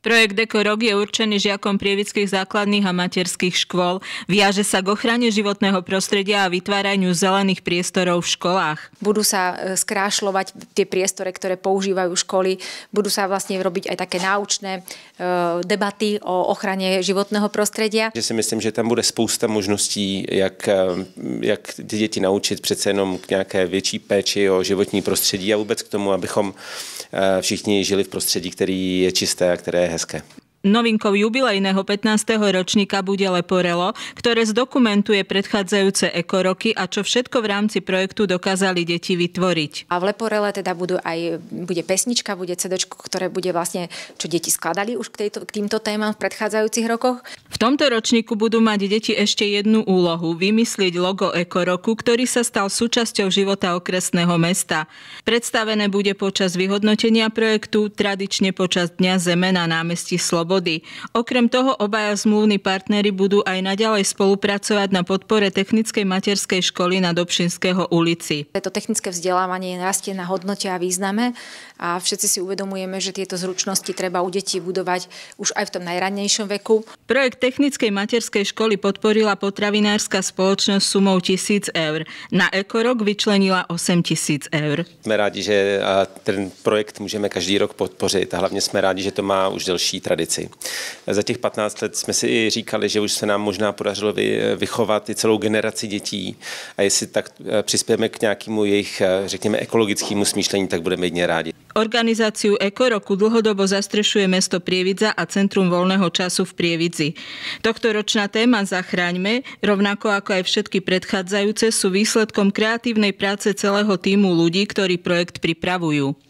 Projekt Dekorok je určený žiakom prievických základných a materských škôl. Viaže sa k ochrane životného prostredia a vytváraniu zelených priestorov v školách. Budú sa e, skrášľovať tie priestore, ktoré používajú školy. Budú sa vlastne robiť aj také náučné e, debaty o ochrane životného prostredia. Že si myslím, že tam bude spousta možností, jak, e, jak ty děti naučit přece jenom k nějaké větší péči o životní prostředí a vůbec k tomu, abychom všichni žili v prostředí, ktorý je čisté a které hezké. Novinkou jubilejného 15. ročníka bude Leporelo, ktoré zdokumentuje predchádzajúce ekoroky a čo všetko v rámci projektu dokázali deti vytvoriť. A v Leporele teda budú aj, bude pesnička, bude CD, ktoré bude vlastne, čo deti skladali už k, tejto, k týmto témam v predchádzajúcich rokoch tomto ročníku budú mať deti ešte jednu úlohu – vymyslieť logo Ekoroku, ktorý sa stal súčasťou života okresného mesta. Predstavené bude počas vyhodnotenia projektu, tradične počas Dňa Zeme na námestí Slobody. Okrem toho obaja zmluvní partnery budú aj naďalej spolupracovať na podpore technickej materskej školy na Dobšinského ulici. Toto technické vzdelávanie rastie na hodnote a význame a všetci si uvedomujeme, že tieto zručnosti treba u detí budovať už aj v tom najrannejšom veku. Projekt Technickej materskej školy podporila potravinárska spoločnosť sumou 1000 eur. Na Ekorok vyčlenila 8 tisíc eur. Sme rádi, že ten projekt můžeme každý rok podpořit a hlavně jsme rádi, že to má už delší tradici. Za těch 15 let jsme si říkali, že už se nám možná podařilo vychovat i celou generaci dětí a jestli tak e, prispieme k nějakému jejich, e, ekologickému smýšlení, tak budeme jedne rádi. Organizáciu Ekoroku dlhodobo zastrešuje mesto Prievidza a Centrum voľného času v Prievidzi. Tohtoročná téma zachraňme, rovnako ako aj všetky predchádzajúce, sú výsledkom kreatívnej práce celého týmu ľudí, ktorí projekt pripravujú.